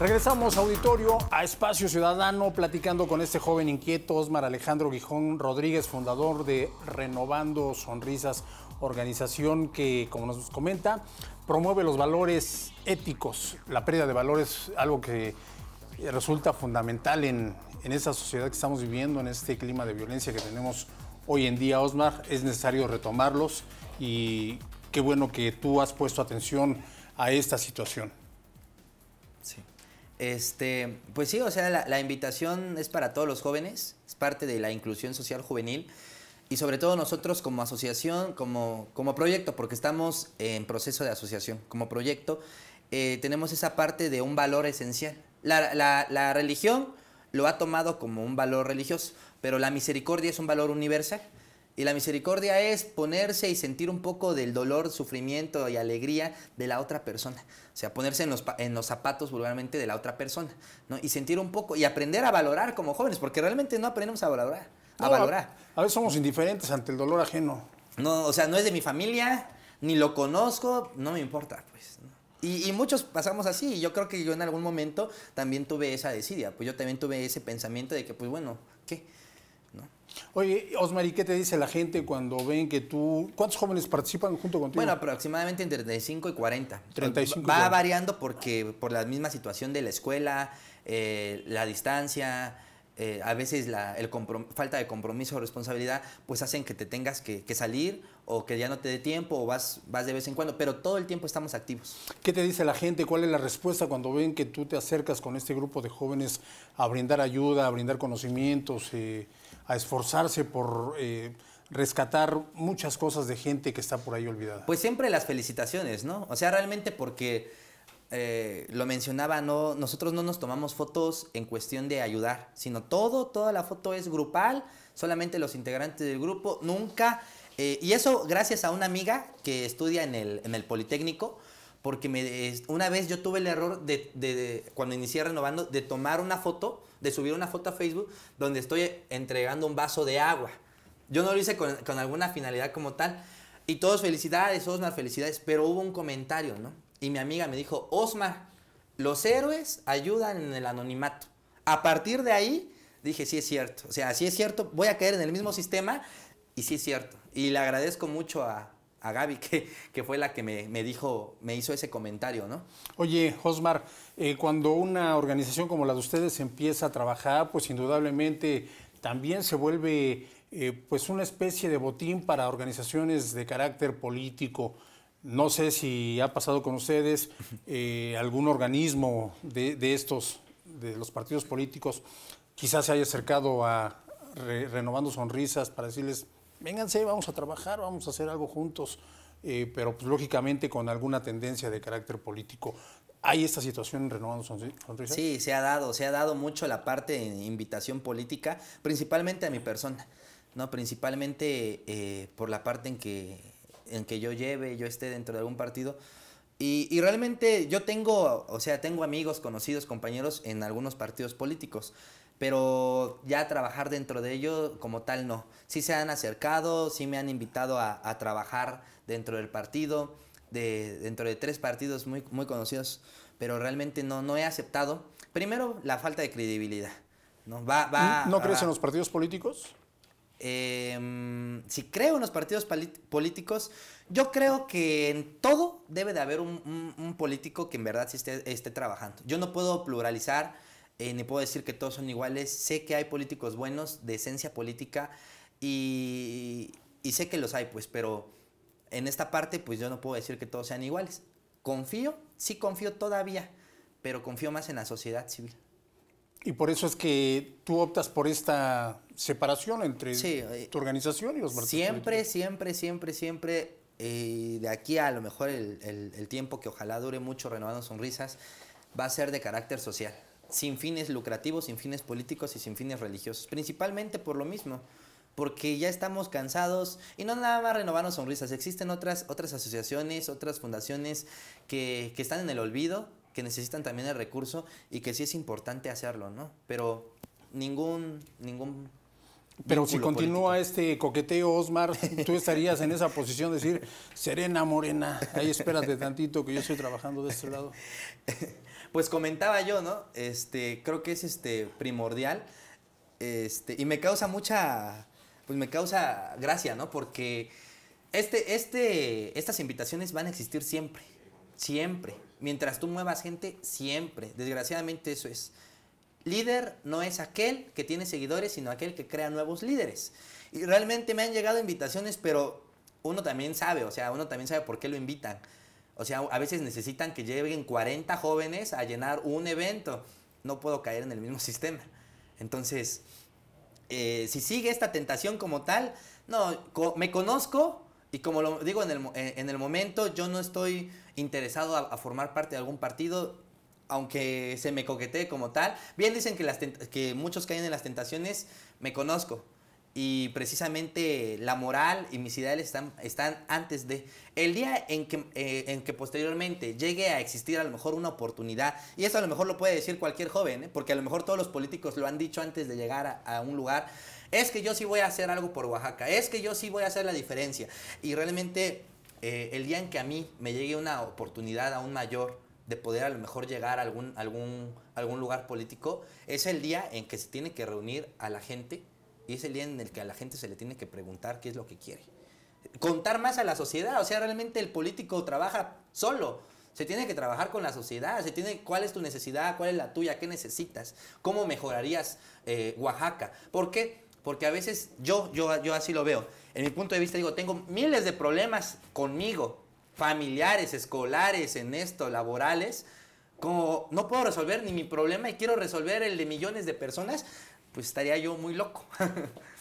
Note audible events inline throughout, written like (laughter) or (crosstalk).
Regresamos, a auditorio, a Espacio Ciudadano, platicando con este joven inquieto, Osmar Alejandro Guijón Rodríguez, fundador de Renovando Sonrisas, organización que, como nos comenta, promueve los valores éticos. La pérdida de valores, algo que resulta fundamental en, esta sociedad que estamos viviendo, en este clima de violencia que tenemos hoy en día, Osmar, es necesario retomarlos y qué bueno que tú has puesto atención a esta situación. Sí. Este, pues sí, o sea, la, invitación es para todos los jóvenes, es parte de la inclusión social juvenil y sobre todo nosotros como asociación, como, como proyecto, porque estamos en proceso de asociación, como proyecto, eh, tenemos esa parte de un valor esencial. La, la religión lo ha tomado como un valor religioso, pero la misericordia es un valor universal. Y la misericordia es ponerse y sentir un poco del dolor, sufrimiento y alegría de la otra persona. O sea, ponerse en los, zapatos vulgarmente de la otra persona, ¿no? Y sentir un poco y aprender a valorar como jóvenes, porque realmente no aprendemos a valorar. A valorar. A, veces somos indiferentes ante el dolor ajeno. No, o sea, no es de mi familia, ni lo conozco, no me importa, pues. Y, y, muchos pasamos así. Y yo creo que yo en algún momento también tuve esa desidia. Pues yo también tuve ese pensamiento de que, pues bueno, ¿qué? Oye, Osmar, ¿y qué te dice la gente cuando ven que tú... ¿Cuántos jóvenes participan junto contigo? Bueno, aproximadamente entre 35 y 40. 35 y 40. Va variando porque por la misma situación de la escuela, eh, la distancia, eh, a veces la el falta de compromiso o responsabilidad, pues hacen que te tengas que, que salir o que ya no te dé tiempo o vas, vas de vez en cuando, pero todo el tiempo estamos activos. ¿Qué te dice la gente? ¿Cuál es la respuesta cuando ven que tú te acercas con este grupo de jóvenes a brindar ayuda, a brindar conocimientos, eh, a esforzarse por... Eh, rescatar muchas cosas de gente que está por ahí olvidada. Pues siempre las felicitaciones, ¿no? O sea, realmente porque eh, lo mencionaba, no, nosotros no nos tomamos fotos en cuestión de ayudar, sino todo, toda la foto es grupal, solamente los integrantes del grupo, nunca eh, y eso gracias a una amiga que estudia en el, en el Politécnico, porque una vez yo tuve el error de, cuando inicié renovando, de tomar una foto, de subir una foto a Facebook donde estoy entregando un vaso de agua. Yo no lo hice con, alguna finalidad como tal. Y todos felicidades, Osmar, felicidades, pero hubo un comentario, ¿no? Y mi amiga me dijo, Osmar, los héroes ayudan en el anonimato. A partir de ahí, dije, sí es cierto. O sea, sí es cierto, voy a caer en el mismo sistema y sí es cierto. Y le agradezco mucho a, a Gaby, (laughs) que, que, fue la que me, dijo, me hizo ese comentario, ¿no? Oye, Osmar, eh, cuando una organización como la de ustedes empieza a trabajar, pues indudablemente también se vuelve eh, pues una especie de botín para organizaciones de carácter político. No sé si ha pasado con ustedes (laughs) eh, algún organismo de, estos, de los partidos políticos, quizás se haya acercado a Renovando Sonrisas para decirles, vénganse, vamos a trabajar, vamos a hacer algo juntos, eh, pero pues, lógicamente con alguna tendencia de carácter político. ¿Hay esta situación en Renovando Sonrisas? Sí, se ha dado, se ha dado mucho la parte de invitación política, principalmente a mi persona, ¿no? Principalmente eh, por la parte en que, en que yo lleve, yo esté dentro de algún partido. Y, realmente yo tengo, o sea, tengo amigos, conocidos, compañeros en algunos partidos políticos pero ya trabajar dentro de ello como tal no. Sí se han acercado, sí me han invitado a, trabajar dentro del partido, de, dentro de tres partidos muy, muy conocidos, pero realmente no, no he aceptado. Primero, la falta de credibilidad. ¿No, va, va, ¿No crees en los partidos políticos? Em, si creo en los partidos políticos, yo creo que en todo debe de haber un, un político que en verdad sí esté, esté trabajando. Yo no puedo pluralizar eh, ni puedo decir que todos son iguales. Sé que hay políticos buenos, de esencia política, y, sé que los hay, pues, pero en esta parte, pues yo no puedo decir que todos sean iguales. Confío, sí confío todavía, pero confío más en la sociedad civil. Y por eso es que tú optas por esta separación entre eh, tu organización y los partidos. Siempre, siempre, siempre, siempre, eh, de aquí a, lo mejor el, el tiempo que ojalá dure mucho renovando sonrisas, va a ser de carácter social sin fines lucrativos, sin fines políticos y sin fines religiosos. Principalmente por lo mismo, porque ya estamos cansados y no nada más renovarnos sonrisas. Existen otras, otras asociaciones, otras fundaciones que, que están en el olvido, que necesitan también el recurso y que sí es importante hacerlo, ¿no? Pero ningún, ningún pero si continúa este coqueteo, Osmar, tú estarías en esa posición de decir, Serena Morena, ahí espérate tantito que yo estoy trabajando de este lado. (laughs) Pues comentaba yo, ¿no? Este, creo que es este primordial. Este, y me causa mucha. Pues me causa gracia, ¿no? Porque este, este, estas invitaciones van a existir siempre. Siempre. Mientras tú muevas gente, siempre. Desgraciadamente eso es. Líder no es aquel que tiene seguidores, sino aquel que crea nuevos líderes. Y realmente me han llegado invitaciones, pero uno también sabe, o sea, uno también sabe por qué lo invitan. O sea, a veces necesitan que lleguen 40 jóvenes a llenar un evento. No puedo caer en el mismo (laughs) sistema. Entonces, eh, si sigue esta tentación como tal, no, me conozco y como lo digo en el, eh, momento, yo no estoy interesado a, formar parte de algún partido, aunque se me coquetee como tal. Bien dicen que muchos caen en las tentaciones, me conozco y precisamente la moral y mis ideales están, están antes de... El día en que, eh, en que posteriormente llegue a existir a lo mejor una oportunidad, y eso a lo mejor lo puede decir cualquier joven, ¿eh? porque a lo mejor todos los políticos lo han dicho antes de llegar a, un lugar, es que yo sí voy a hacer algo por Oaxaca, es que yo sí voy a hacer la diferencia. Y realmente eh, el día en que a mí me llegue una oportunidad aún mayor de poder a lo mejor llegar a algún, algún, algún lugar político, es el día en que se tiene que reunir a la gente y es el día en el que a la gente se le tiene que preguntar qué es lo que quiere. Contar más a la sociedad, o sea, realmente el político trabaja solo. Se tiene que trabajar con la sociedad, se tiene cuál es tu necesidad, cuál es la tuya, qué necesitas, cómo mejorarías eh, Oaxaca. ¿Por qué? Porque a veces yo, yo, yo así lo veo. En mi punto de vista digo, tengo miles de problemas conmigo, familiares, escolares, en esto, laborales, como no puedo resolver ni mi problema y quiero resolver el de millones de personas, pues estaría yo muy loco. (laughs)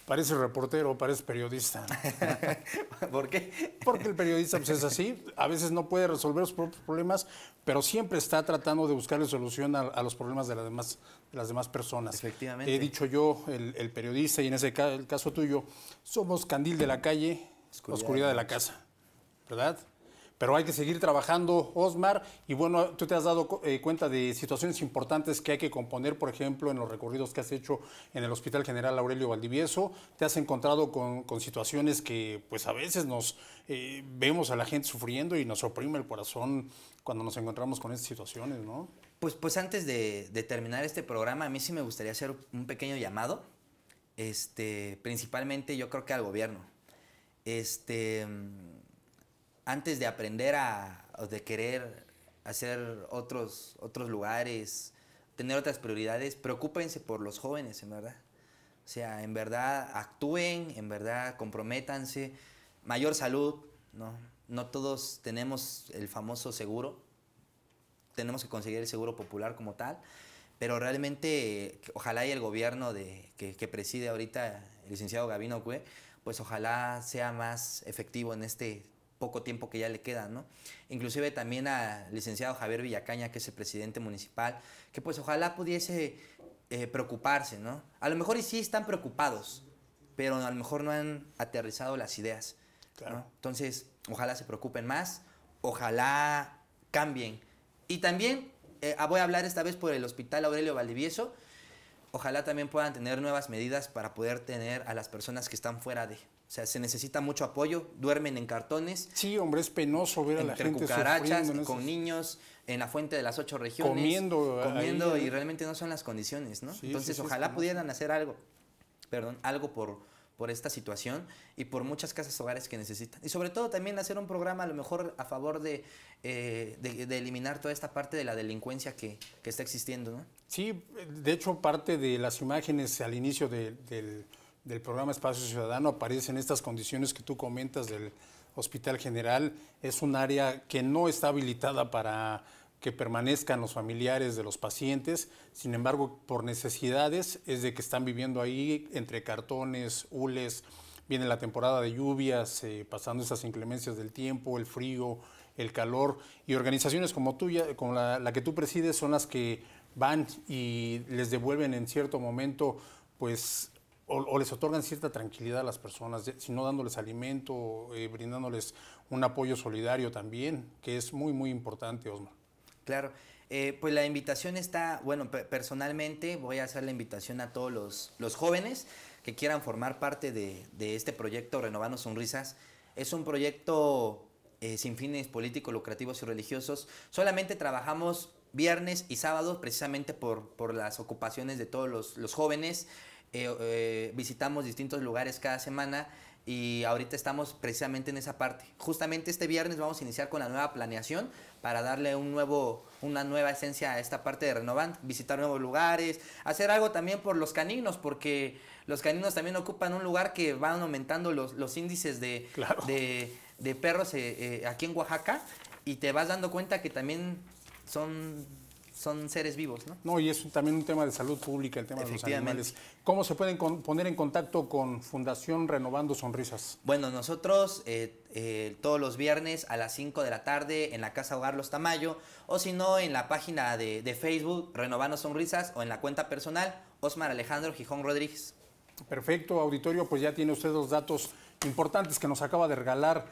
Parece reportero, parece periodista. (laughs) ¿Por qué? Porque el periodista pues, es así, a veces no puede resolver sus propios problemas, pero siempre está tratando de buscarle solución a, los problemas de las demás, de las demás personas. Efectivamente. He dicho yo, el, periodista, y en ese el caso tuyo, somos candil de la calle, oscuridad de la casa, ¿verdad? pero hay que seguir trabajando, Osmar. Y bueno, tú te has dado eh, cuenta de situaciones importantes que hay que componer, por ejemplo, en los recorridos que has hecho en el Hospital General Aurelio Valdivieso. Te has encontrado con, con situaciones que, pues a veces nos eh, vemos a la gente sufriendo y nos oprime el corazón cuando nos encontramos con estas situaciones, ¿no? Pues, pues antes de, de terminar este programa, a mí sí me gustaría hacer un pequeño llamado, este, principalmente yo creo que al gobierno. Este antes de aprender a, o de querer hacer otros, otros lugares, tener otras prioridades, preocúpense por los jóvenes, en verdad. O sea, en verdad actúen, en verdad comprométanse. Mayor salud, ¿no? No todos tenemos el famoso seguro. Tenemos que conseguir el seguro popular como tal. Pero realmente, ojalá y el gobierno de, que, que preside ahorita el licenciado Gabino Cue, pues ojalá sea más efectivo en este poco tiempo que ya le queda, ¿no? Inclusive también al licenciado Javier Villacaña, que es el presidente municipal, que pues ojalá pudiese eh, preocuparse, ¿no? A lo mejor y sí están preocupados, pero a lo mejor no han aterrizado las ideas. Entonces, ojalá se preocupen más, ojalá cambien. Y también eh, ah, voy a hablar esta vez por el Hospital Aurelio Valdivieso, ojalá también puedan tener nuevas medidas para poder tener a las personas que están fuera de. O sea, se necesita mucho apoyo, duermen en cartones. Sí, hombre, es penoso ver a la gente cucarachas, con niños, en la fuente de las ocho regiones. Comiendo. Comiendo y eh. realmente no son las condiciones, ¿no? Entonces, ojalá pudieran hacer algo, perdón, algo por, por esta situación y por muchas casas hogares que necesitan. Y sobre todo también hacer un programa a lo mejor a favor de, eh, eliminar toda esta parte de la delincuencia que, está existiendo. ¿no? Sí, de hecho parte de las imágenes al inicio del, del, programa Espacio Ciudadano aparecen estas condiciones que tú comentas del Hospital General. Es un área que no está habilitada para que permanezcan los familiares de los pacientes, sin embargo, por necesidades es de que están viviendo ahí entre cartones, hules, viene la temporada de lluvias, eh, pasando esas inclemencias del tiempo, el frío, el calor, y organizaciones como tuya, como la, que tú presides, son las que van y les devuelven en cierto momento, pues o, les otorgan cierta tranquilidad a las personas, sino dándoles alimento, eh, brindándoles un apoyo solidario también, que es muy, muy importante, Osmar. Claro, eh, pues la invitación está, bueno, personalmente voy a hacer la invitación a todos los, jóvenes que quieran formar parte de, este proyecto Renovando Sonrisas. Es un proyecto eh, sin fines políticos, lucrativos y religiosos. Solamente trabajamos viernes y sábados precisamente por, por las ocupaciones de todos los, jóvenes. Eh, visitamos distintos lugares cada semana y ahorita estamos precisamente en esa parte. Justamente este viernes vamos a iniciar con la nueva planeación para darle un nuevo, una nueva esencia a esta parte de Renovant, visitar nuevos lugares, hacer algo también por los caninos, porque los caninos también ocupan un lugar que van aumentando los, índices de, de, perros eh, eh, aquí en Oaxaca y te vas dando cuenta que también son son seres vivos, ¿no? No, y es también un tema de salud pública, el tema de los animales. ¿Cómo se pueden poner en contacto con Fundación Renovando Sonrisas? Bueno, nosotros eh, eh, todos los viernes a las 5 de la tarde en la Casa Hogar Los Tamayo, o si no, en la página de Facebook Renovando Sonrisas, o en la cuenta personal Osmar Alejandro Gijón Rodríguez. Perfecto, auditorio, pues ya tiene usted los datos importantes que nos acaba de regalar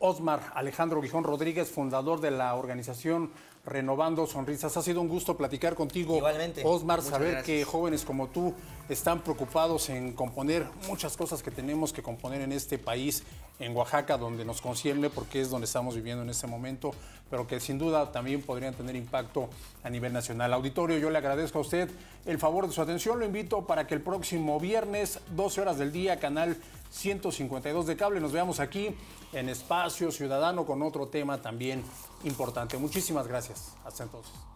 Osmar Alejandro Gijón Rodríguez, fundador de la organización renovando sonrisas. Ha sido un gusto platicar contigo, Osmar, saber que jóvenes como tú están preocupados en componer muchas cosas que tenemos que componer en este país, en Oaxaca, donde nos concierne, porque es donde estamos viviendo en este momento, pero que sin duda también podrían tener impacto a nivel nacional. Auditorio, yo le agradezco a usted el favor de su atención. Lo invito para que el próximo viernes, 12 horas del día, canal 152 de cable. Nos veamos aquí en Espacio Ciudadano con otro tema también importante. Muchísimas gracias. Hasta entonces.